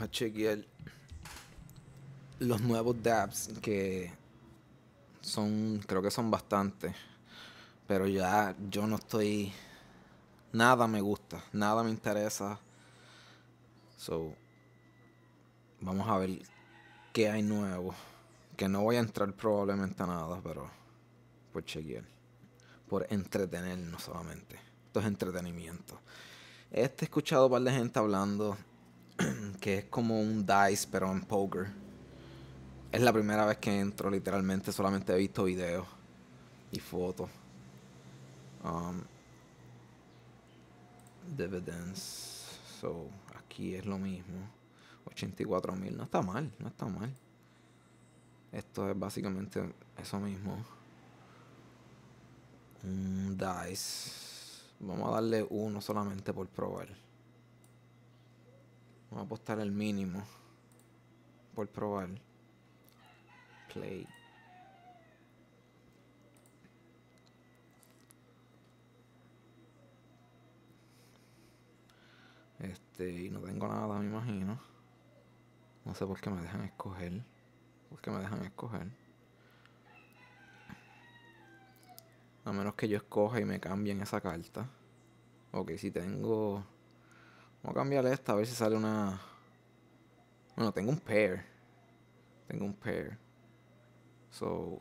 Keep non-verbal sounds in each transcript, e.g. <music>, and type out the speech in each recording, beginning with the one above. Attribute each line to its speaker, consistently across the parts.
Speaker 1: a chequear los nuevos dApps que son, creo que son bastantes, pero ya yo no estoy, nada me gusta, nada me interesa. So, vamos a ver qué hay nuevo. Que no voy a entrar probablemente a nada, pero por chequear. Por entretenernos solamente. Esto es entretenimiento. Este he escuchado a un par de gente hablando que es como un dice, pero en poker. Es la primera vez que entro, literalmente solamente he visto videos y fotos. Um, dividends. So, aquí es lo mismo. 84 mil. No está mal, no está mal. Esto es básicamente eso mismo. Un dice. Vamos a darle uno solamente por probar. Vamos a apostar el mínimo. Por probar. Play. Este, y no tengo nada, me imagino. No sé por qué me dejan escoger. ¿Por qué me dejan escoger? A menos que yo escoja y me cambien esa carta. Ok, si tengo Vamos a cambiarle esta a ver si sale una... Bueno, tengo un pair. Tengo un pair. So...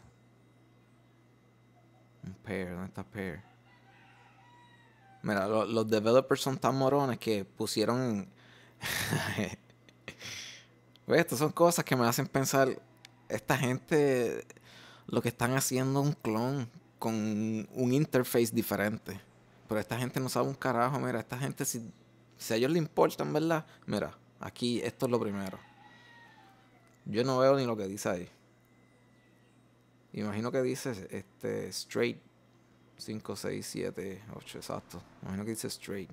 Speaker 1: Un pair, ¿dónde está pair? Mira, los developers son tan morones que pusieron... <laughs> estas son cosas que me hacen pensar... Esta gente... Lo que están haciendo un clon con un interface diferente. Pero esta gente no sabe un carajo. Mira, esta gente si si a ellos le importan, ¿verdad? Mira, aquí esto es lo primero. Yo no veo ni lo que dice ahí. Imagino que dice este straight 5, 6, 7, 8, exacto. Imagino que dice straight.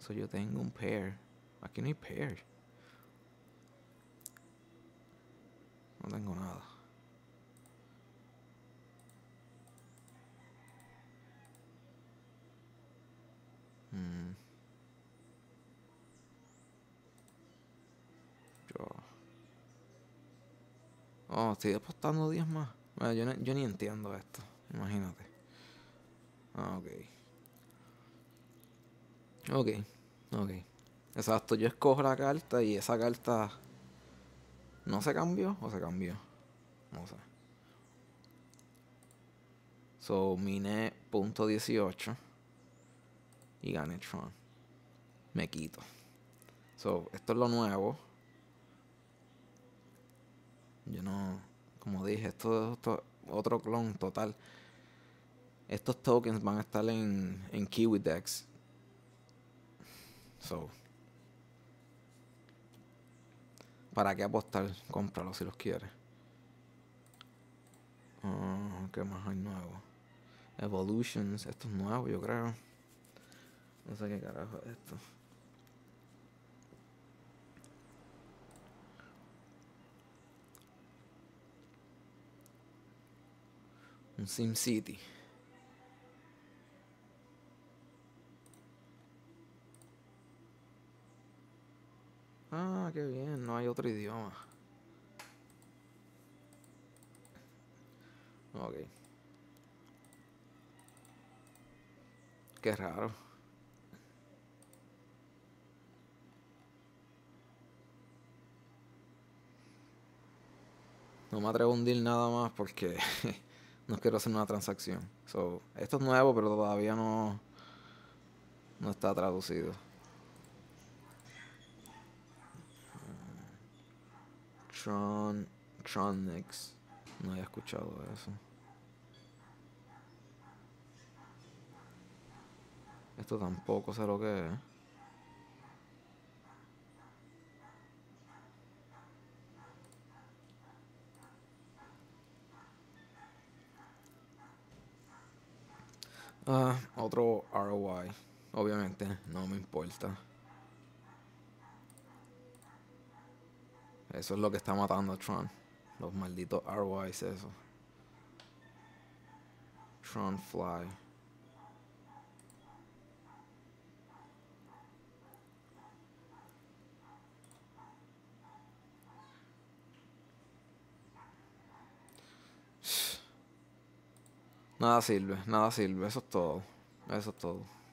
Speaker 1: So yo tengo un pair. Aquí no hay pair. No tengo nada. Mm. Oh, estoy apostando 10 más. yo, ni entiendo esto. Imagínate. Ah, ok. Ok. Ok. Exacto, yo escojo la carta y esa carta. ¿No se cambió o se cambió? No sé. So, mine punto 18 y Tron Me quito. So, esto es lo nuevo. Yo no, como dije, esto es otro clon total. Estos tokens van a estar en, en Kiwi Dex. So, ¿para qué apostar? Cómpralo si los quieres. Ah, ¿Qué más hay nuevo? Evolutions, esto es nuevo, yo creo. No sé qué carajo es esto. Un Sim City. Ah, qué bien, no hay otro idioma. Ok. Qué raro. no me atrevo a deal nada más porque <laughs> no quiero hacer una transacción. So, esto es nuevo, pero todavía no, no está traducido. Mm. Tron, No había escuchado eso. Esto tampoco sé lo que es. Ah, otro ROI. Obviamente, no me importa. Eso es lo que está matando a Tron. Los malditos ROIs, eso. Tron Fly. Nada sirve, nada sirve, eso es todo. Eso es todo.